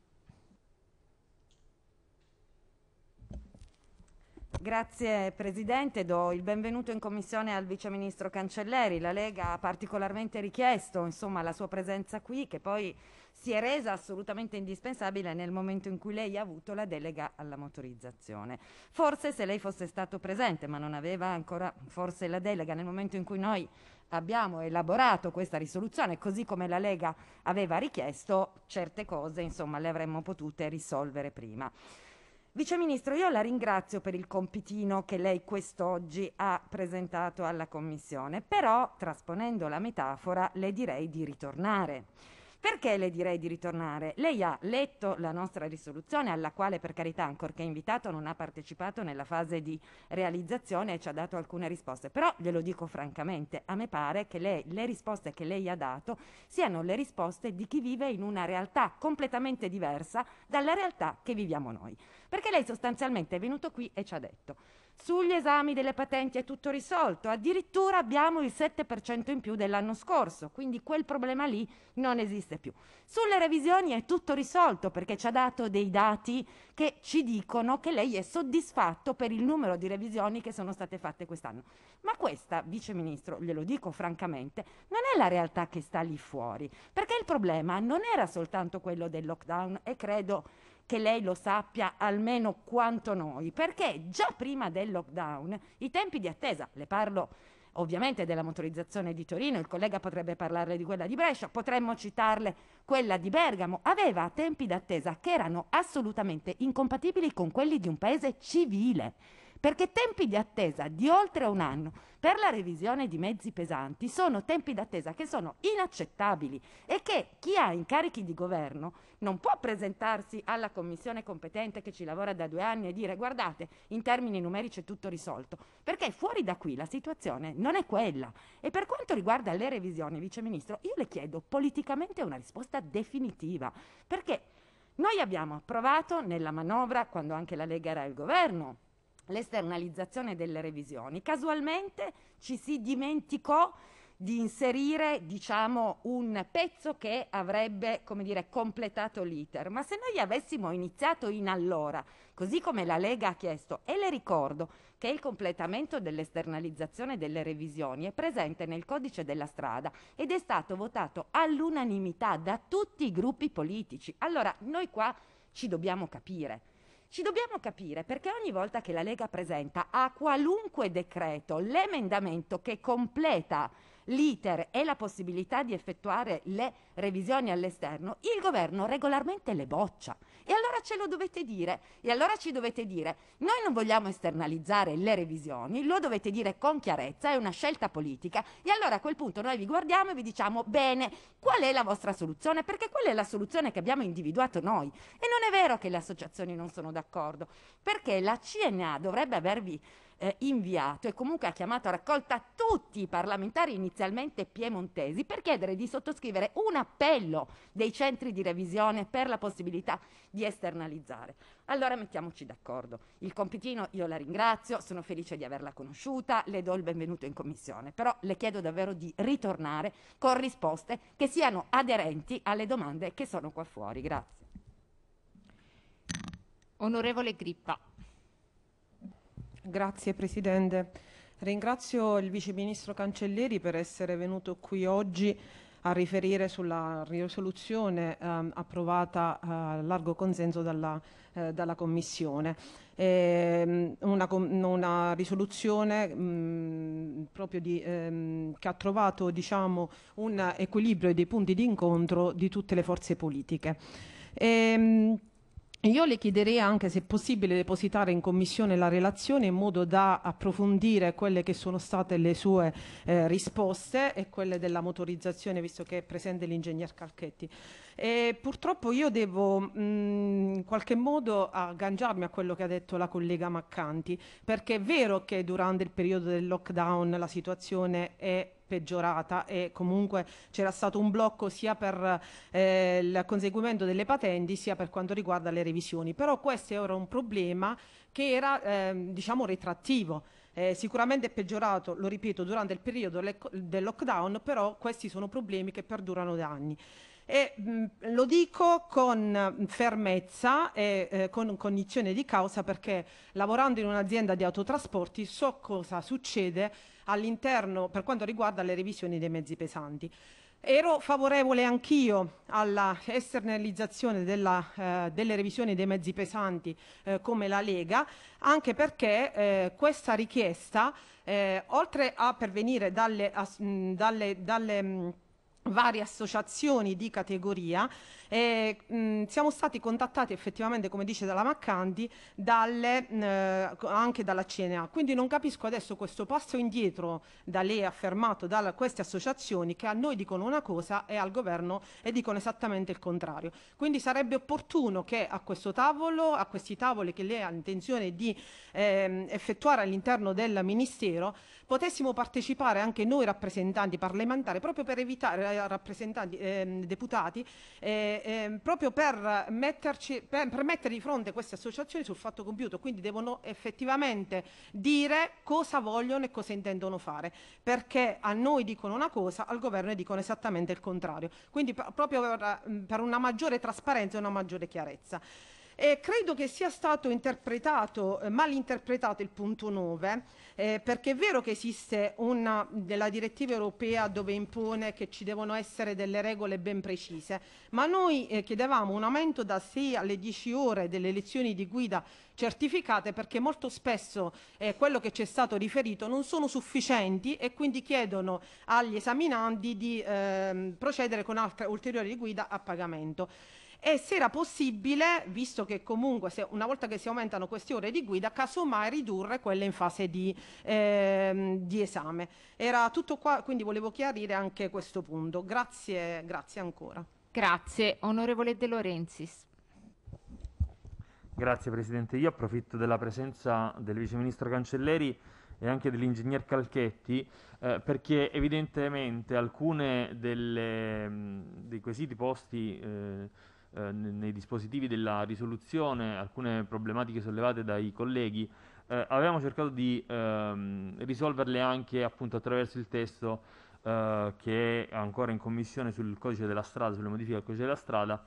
Grazie Presidente, do il benvenuto in Commissione al Vice Ministro Cancelleri. La Lega ha particolarmente richiesto insomma, la sua presenza qui che poi si è resa assolutamente indispensabile nel momento in cui lei ha avuto la delega alla motorizzazione. Forse se lei fosse stato presente, ma non aveva ancora forse la delega nel momento in cui noi abbiamo elaborato questa risoluzione, così come la Lega aveva richiesto, certe cose insomma, le avremmo potute risolvere prima. Vice Ministro, io la ringrazio per il compitino che lei quest'oggi ha presentato alla Commissione, però, trasponendo la metafora, le direi di ritornare perché le direi di ritornare? Lei ha letto la nostra risoluzione alla quale per carità, ancorché invitato, non ha partecipato nella fase di realizzazione e ci ha dato alcune risposte, però glielo dico francamente, a me pare che lei, le risposte che lei ha dato siano le risposte di chi vive in una realtà completamente diversa dalla realtà che viviamo noi. Perché lei sostanzialmente è venuto qui e ci ha detto sugli esami delle patenti è tutto risolto, addirittura abbiamo il 7% in più dell'anno scorso, quindi quel problema lì non esiste più. Sulle revisioni è tutto risolto perché ci ha dato dei dati che ci dicono che lei è soddisfatto per il numero di revisioni che sono state fatte quest'anno. Ma questa, Vice Ministro, glielo dico francamente, non è la realtà che sta lì fuori, perché il problema non era soltanto quello del lockdown e credo che lei lo sappia almeno quanto noi, perché già prima del lockdown i tempi di attesa, le parlo ovviamente della motorizzazione di Torino, il collega potrebbe parlarle di quella di Brescia, potremmo citarle quella di Bergamo, aveva tempi d'attesa che erano assolutamente incompatibili con quelli di un paese civile perché tempi di attesa di oltre un anno per la revisione di mezzi pesanti sono tempi d'attesa che sono inaccettabili e che chi ha incarichi di governo non può presentarsi alla commissione competente che ci lavora da due anni e dire guardate in termini numerici è tutto risolto, perché fuori da qui la situazione non è quella. E per quanto riguarda le revisioni, Vice Ministro, io le chiedo politicamente una risposta definitiva, perché noi abbiamo approvato nella manovra, quando anche la Lega era al governo, l'esternalizzazione delle revisioni. Casualmente ci si dimenticò di inserire diciamo, un pezzo che avrebbe dire, completato l'iter. Ma se noi avessimo iniziato in allora, così come la Lega ha chiesto, e le ricordo che il completamento dell'esternalizzazione delle revisioni è presente nel codice della strada ed è stato votato all'unanimità da tutti i gruppi politici. Allora noi qua ci dobbiamo capire. Ci dobbiamo capire perché ogni volta che la Lega presenta a qualunque decreto l'emendamento che completa l'iter e la possibilità di effettuare le revisioni all'esterno, il governo regolarmente le boccia. E allora ce lo dovete dire. E allora ci dovete dire, noi non vogliamo esternalizzare le revisioni, lo dovete dire con chiarezza, è una scelta politica. E allora a quel punto noi vi guardiamo e vi diciamo, bene, qual è la vostra soluzione? Perché quella è la soluzione che abbiamo individuato noi. E non è vero che le associazioni non sono d'accordo, perché la CNA dovrebbe avervi eh, inviato e comunque ha chiamato a raccolta tutti i parlamentari inizialmente piemontesi per chiedere di sottoscrivere un appello dei centri di revisione per la possibilità di esternalizzare. Allora mettiamoci d'accordo. Il compitino io la ringrazio, sono felice di averla conosciuta, le do il benvenuto in commissione, però le chiedo davvero di ritornare con risposte che siano aderenti alle domande che sono qua fuori. Grazie. Onorevole Grippa. Grazie Presidente. Ringrazio il Vice Ministro Cancellieri per essere venuto qui oggi a riferire sulla risoluzione ehm, approvata eh, a eh, largo consenso dalla, eh, dalla Commissione. E, ehm, una, una, risoluzione mh, mhmm, di, ehm, che ha trovato diciamo, un equilibrio dei punti di incontro di tutte le forze politiche. E, ehm, io le chiederei anche se è possibile depositare in commissione la relazione in modo da approfondire quelle che sono state le sue eh, risposte e quelle della motorizzazione, visto che è presente l'ingegner Calchetti. E purtroppo io devo mh, mm, in qualche modo agganciarmi a quello che ha detto la collega Maccanti, perché è vero che durante il periodo del lockdown la situazione è peggiorata e comunque c'era stato un blocco sia per eh, il conseguimento delle patenti sia per quanto riguarda le revisioni. Però questo era un problema che era eh, diciamo retrattivo. Eh, sicuramente è peggiorato, lo ripeto, durante il periodo del lockdown, però questi sono problemi che perdurano da anni e mh, lo dico con fermezza e eh, con cognizione di causa perché lavorando in un'azienda di autotrasporti so cosa succede all'interno per quanto riguarda le revisioni dei mezzi pesanti. Ero favorevole anch'io alla esternalizzazione della, eh, delle revisioni dei mezzi pesanti eh, come la Lega, anche perché eh, questa richiesta, eh, oltre a pervenire dalle, as, mh, dalle, dalle mh, varie associazioni di categoria e mh, siamo stati contattati effettivamente come dice dalla Maccanti dalle, mh, anche dalla CNA quindi non capisco adesso questo passo indietro da lei affermato da queste associazioni che a noi dicono una cosa e al governo e dicono esattamente il contrario quindi sarebbe opportuno che a questo tavolo a questi tavoli che lei ha intenzione di ehm, effettuare all'interno del ministero potessimo partecipare anche noi rappresentanti parlamentari, proprio per evitare eh, rappresentanti, ehm, deputati, eh, ehm, proprio per, metterci, per, per mettere di fronte queste associazioni sul fatto compiuto, quindi devono effettivamente dire cosa vogliono e cosa intendono fare, perché a noi dicono una cosa, al governo dicono esattamente il contrario. Quindi proprio per, mm, per una maggiore trasparenza e una maggiore chiarezza. E credo che sia stato interpretato, eh, mal interpretato il punto 9, eh, perché è vero che esiste una della direttiva europea dove impone che ci devono essere delle regole ben precise, ma noi eh, chiedevamo un aumento da 6 alle 10 ore delle lezioni di guida certificate perché molto spesso eh, quello che ci è stato riferito non sono sufficienti e quindi chiedono agli esaminanti di ehm, procedere con altre ulteriori guida a pagamento e se era possibile, visto che comunque se, una volta che si aumentano queste ore di guida, casomai ridurre quelle in fase di, ehm, di esame. Era tutto qua, quindi volevo chiarire anche questo punto. Grazie, grazie ancora. Grazie, onorevole De Lorenzis. Grazie Presidente, io approfitto della presenza del Vice Ministro Cancelleri e anche dell'ingegner Calchetti, eh, perché evidentemente alcune delle, mm, dei quesiti posti eh, eh, nei dispositivi della risoluzione alcune problematiche sollevate dai colleghi, eh, avevamo cercato di ehm, risolverle anche appunto attraverso il testo eh, che è ancora in commissione sul codice della strada, sulle modifiche al codice della strada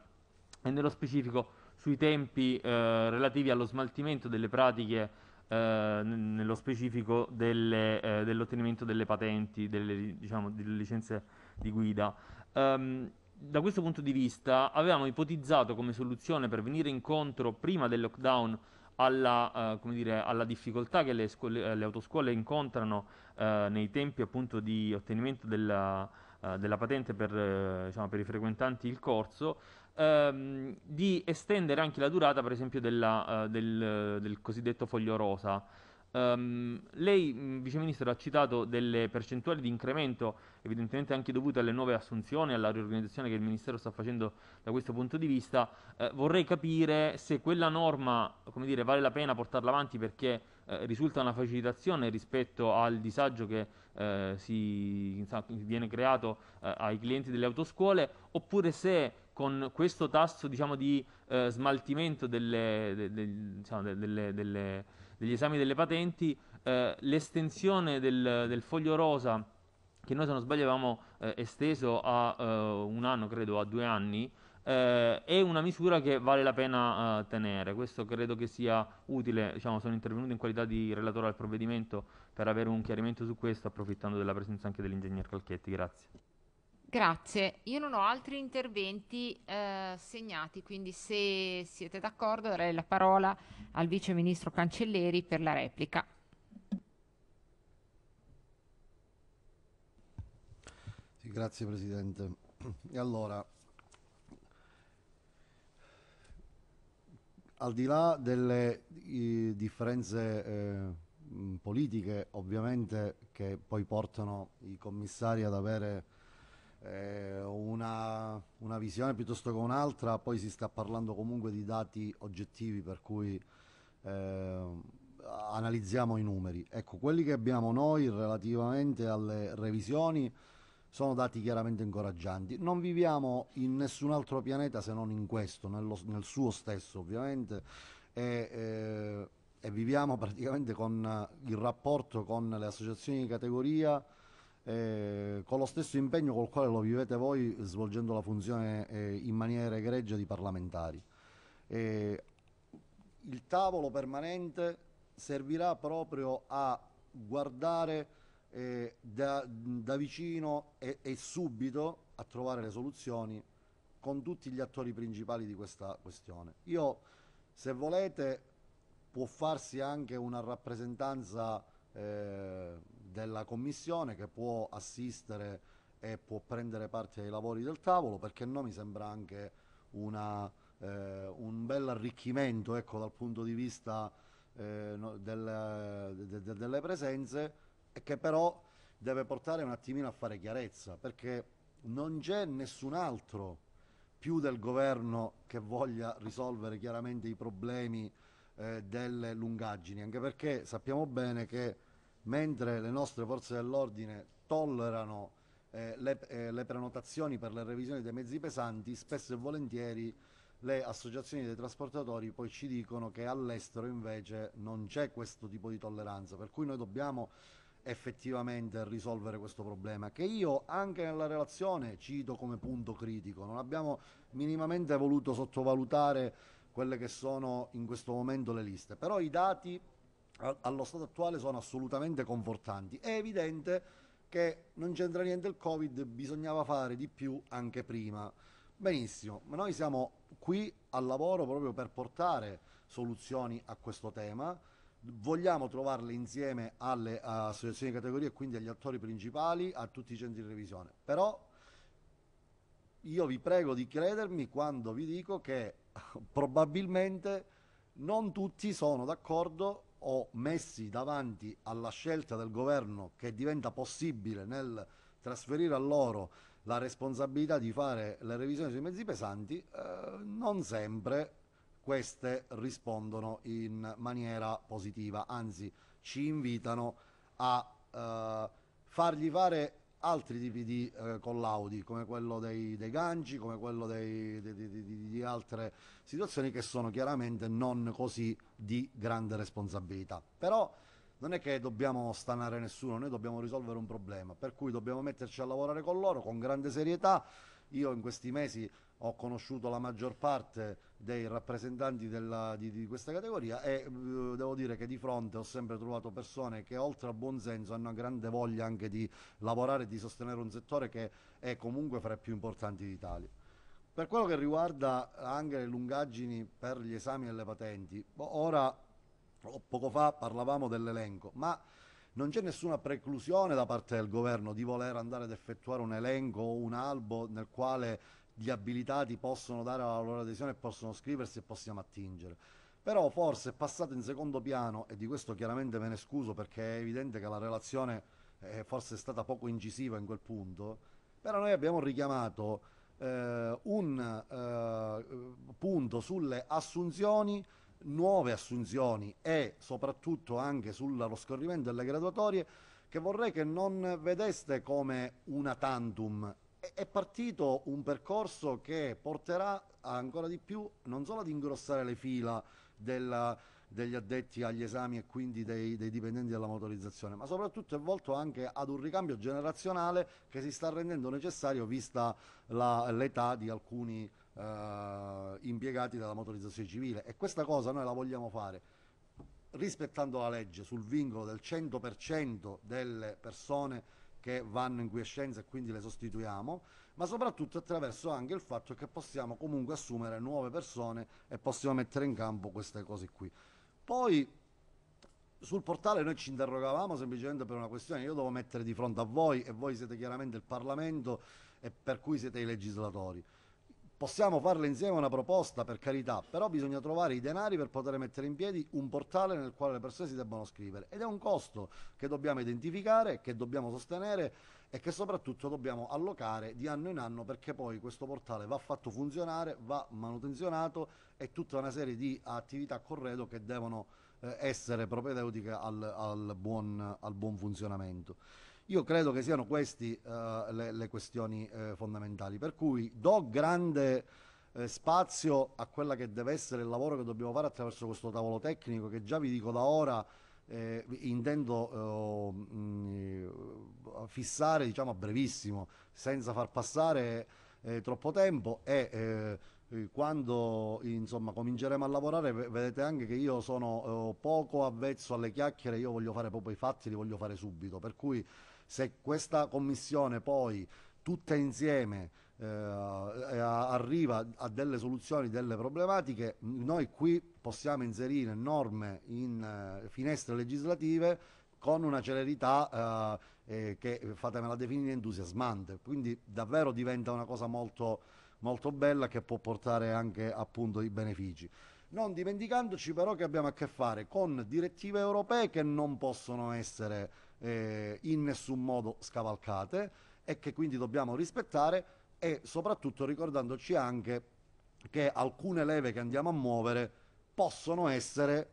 e nello specifico sui tempi eh, relativi allo smaltimento delle pratiche eh, nello specifico dell'ottenimento delle patenti, delle, diciamo, delle licenze di guida. Um, da questo punto di vista avevamo ipotizzato come soluzione per venire incontro prima del lockdown alla, eh, dire, alla difficoltà che le, scuole, eh, le autoscuole incontrano eh, nei tempi appunto di ottenimento della, eh, della patente per, eh, diciamo, per, i frequentanti il corso, ehm, di estendere anche la durata per esempio della, eh, del, del cosiddetto foglio rosa. Um, lei, mm, Vice Ministro, ha citato delle percentuali di incremento, evidentemente anche dovute alle nuove assunzioni, alla riorganizzazione che il Ministero sta facendo da questo punto di vista. Eh, vorrei capire se quella norma dire, vale la pena portarla avanti perché eh, risulta una facilitazione rispetto al disagio che eh, si, insomma, viene creato eh, ai clienti delle autoscuole, oppure se con questo tasso diciamo, di eh, smaltimento delle, de, de, diciamo, de, delle degli esami delle patenti, eh, l'estensione del, del, foglio rosa che noi se non sbaglio avevamo eh, esteso a eh, un anno, credo, a due anni, eh, è una misura che vale la pena eh, tenere. Questo credo che sia utile, diciamo, sono intervenuto in qualità di relatore al provvedimento per avere un chiarimento su questo, approfittando della presenza anche dell'ingegner Calchetti. Grazie. Grazie, io non ho altri interventi eh, segnati, quindi se siete d'accordo darei la parola al Vice Ministro Cancelleri per la replica. Sì, grazie Presidente. E allora, al di là delle i, differenze eh, politiche ovviamente che poi portano i commissari ad avere eh, una, una, visione piuttosto che un'altra, poi si sta parlando comunque di dati oggettivi per cui eh, analizziamo i numeri. Ecco, quelli che abbiamo noi relativamente alle revisioni sono dati chiaramente incoraggianti. Non viviamo in nessun altro pianeta se non in questo, nello, nel suo stesso ovviamente, e, eh, e viviamo praticamente con il rapporto con le associazioni di categoria eh, con lo stesso impegno col quale lo vivete voi svolgendo la funzione eh, in maniera egregia di parlamentari. Eh, il tavolo permanente servirà proprio a guardare eh, da, da, vicino e, e, subito a trovare le soluzioni con tutti gli attori principali di questa questione. Io, se volete, può farsi anche una rappresentanza eh, della commissione che può assistere e può prendere parte ai lavori del tavolo, perché no mi sembra anche una, eh, un bel arricchimento ecco, dal punto di vista eh, delle, de, de, delle presenze e che però deve portare un attimino a fare chiarezza, perché non c'è nessun altro più del governo che voglia risolvere chiaramente i problemi eh, delle lungaggini, anche perché sappiamo bene che mentre le nostre forze dell'ordine tollerano eh, le, eh, le, prenotazioni per le revisioni dei mezzi pesanti, spesso e volentieri le associazioni dei trasportatori poi ci dicono che all'estero invece non c'è questo tipo di tolleranza, per cui noi dobbiamo effettivamente risolvere questo problema che io anche nella relazione cito come punto critico, non abbiamo minimamente voluto sottovalutare quelle che sono in questo momento le liste, però i dati allo stato attuale sono assolutamente confortanti. È evidente che non c'entra niente il Covid, bisognava fare di più anche prima. Benissimo, ma noi siamo qui al lavoro proprio per portare soluzioni a questo tema. Vogliamo trovarle insieme alle uh, associazioni di categoria e quindi agli attori principali, a tutti i centri di revisione. Però io vi prego di credermi quando vi dico che probabilmente non tutti sono d'accordo o messi davanti alla scelta del governo che diventa possibile nel trasferire a loro la responsabilità di fare le revisioni sui mezzi pesanti, eh, non sempre queste rispondono in maniera positiva, anzi ci invitano a eh, fargli fare altri tipi di eh, collaudi come quello dei, dei ganci, come quello dei, dei, di altre situazioni che sono chiaramente non così di grande responsabilità. Però non è che dobbiamo stanare nessuno, noi dobbiamo risolvere un problema, per cui dobbiamo metterci a lavorare con loro con grande serietà. Io in questi mesi ho conosciuto la maggior parte dei rappresentanti della, di, di, questa categoria e eh, devo dire che di fronte ho sempre trovato persone che oltre al buon senso hanno grande voglia anche di lavorare e di sostenere un settore che è comunque fra i più importanti d'Italia. Per quello che riguarda anche le lungaggini per gli esami e le patenti, boh, ora poco fa parlavamo dell'elenco, ma non c'è nessuna preclusione da parte del governo di voler andare ad effettuare un elenco o un albo nel quale gli abilitati possono dare la loro adesione, e possono scriversi e possiamo attingere. Però forse è passato in secondo piano, e di questo chiaramente me ne scuso perché è evidente che la relazione è eh, forse è stata poco incisiva in quel punto, però noi abbiamo richiamato eh, un eh, punto sulle assunzioni, nuove assunzioni e soprattutto anche sullo scorrimento delle graduatorie che vorrei che non vedeste come una tantum è partito un percorso che porterà ancora di più non solo ad ingrossare le fila della, degli addetti agli esami e quindi dei, dei, dipendenti della motorizzazione, ma soprattutto è volto anche ad un ricambio generazionale che si sta rendendo necessario vista l'età di alcuni eh, impiegati della motorizzazione civile e questa cosa noi la vogliamo fare rispettando la legge sul vincolo del 100% delle persone che vanno in quiescenza e quindi le sostituiamo, ma soprattutto attraverso anche il fatto che possiamo comunque assumere nuove persone e possiamo mettere in campo queste cose qui. Poi sul portale noi ci interrogavamo semplicemente per una questione, io devo mettere di fronte a voi e voi siete chiaramente il Parlamento e per cui siete i legislatori. Possiamo farle insieme una proposta, per carità, però bisogna trovare i denari per poter mettere in piedi un portale nel quale le persone si debbano scrivere. Ed è un costo che dobbiamo identificare, che dobbiamo sostenere e che soprattutto dobbiamo allocare di anno in anno perché poi questo portale va fatto funzionare, va manutenzionato e tutta una serie di attività a corredo che devono eh, essere propedeutiche al, al, buon, al buon funzionamento. Io credo che siano queste uh, le, le, questioni eh, fondamentali, per cui do grande eh, spazio a quella che deve essere il lavoro che dobbiamo fare attraverso questo tavolo tecnico che già vi dico da ora eh, intendo mh, eh, mm, fissare diciamo, a brevissimo, senza far passare eh, troppo tempo e eh, eh, quando insomma, cominceremo a lavorare vedete anche che io sono eh, poco avvezzo alle chiacchiere, io voglio fare proprio i fatti, li voglio fare subito, per cui se questa commissione poi tutta insieme eh, arriva a delle soluzioni, delle problematiche, noi qui possiamo inserire norme in eh, finestre legislative con una celerità eh, eh, che fatemela definire entusiasmante, quindi davvero diventa una cosa molto molto bella che può portare anche appunto i benefici. Non dimenticandoci però che abbiamo a che fare con direttive europee che non possono essere eh, in nessun modo scavalcate e che quindi dobbiamo rispettare e soprattutto ricordandoci anche che alcune leve che andiamo a muovere possono essere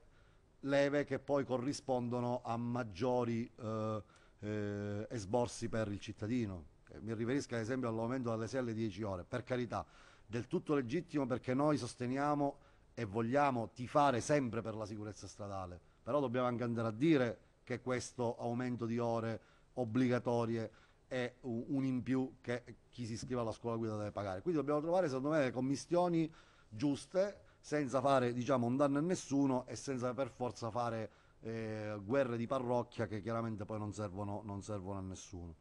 leve che poi corrispondono a maggiori eh, eh, esborsi per il cittadino. Eh, mi riferisco ad esempio all'aumento dalle 6 alle 10 ore, per carità, del tutto legittimo perché noi sosteniamo e vogliamo tifare sempre per la sicurezza stradale, però dobbiamo anche andare a dire che questo aumento di ore obbligatorie è un in più che chi si iscrive alla scuola guida deve pagare. Quindi dobbiamo trovare secondo me le commissioni giuste senza fare diciamo, un danno a nessuno e senza per forza fare eh, guerre di parrocchia che chiaramente poi non servono, non servono a nessuno.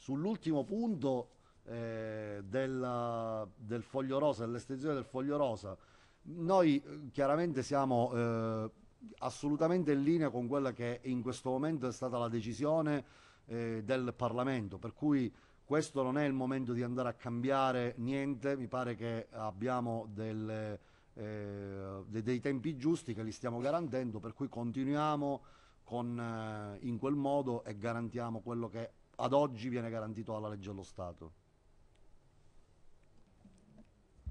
Sull'ultimo punto eh, della, del foglio rosa, dell'estensione del foglio rosa, noi eh, chiaramente siamo eh, assolutamente in linea con quella che in questo momento è stata la decisione eh, del Parlamento, per cui questo non è il momento di andare a cambiare niente, mi pare che abbiamo delle, eh, de dei tempi giusti che li stiamo garantendo, per cui continuiamo con, eh, in quel modo e garantiamo quello che ad oggi viene garantito dalla legge allo Stato.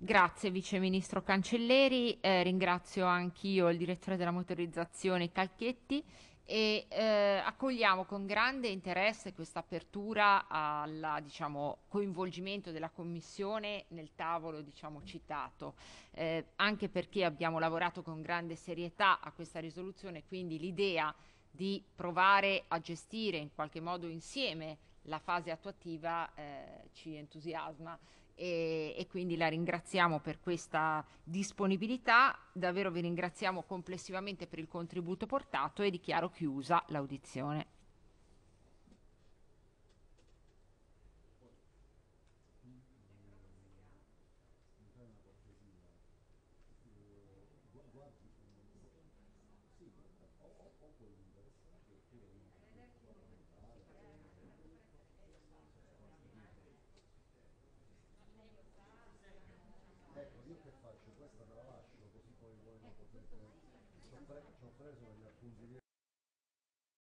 Grazie Vice Ministro Cancelleri, eh, ringrazio anch'io il Direttore della Motorizzazione Calchetti e eh, accogliamo con grande interesse questa apertura al diciamo, coinvolgimento della Commissione nel tavolo diciamo, citato, eh, anche perché abbiamo lavorato con grande serietà a questa risoluzione, quindi l'idea è di provare a gestire in qualche modo insieme la fase attuativa eh, ci entusiasma e, e, quindi la ringraziamo per questa disponibilità, davvero vi ringraziamo complessivamente per il contributo portato e dichiaro chiusa l'audizione.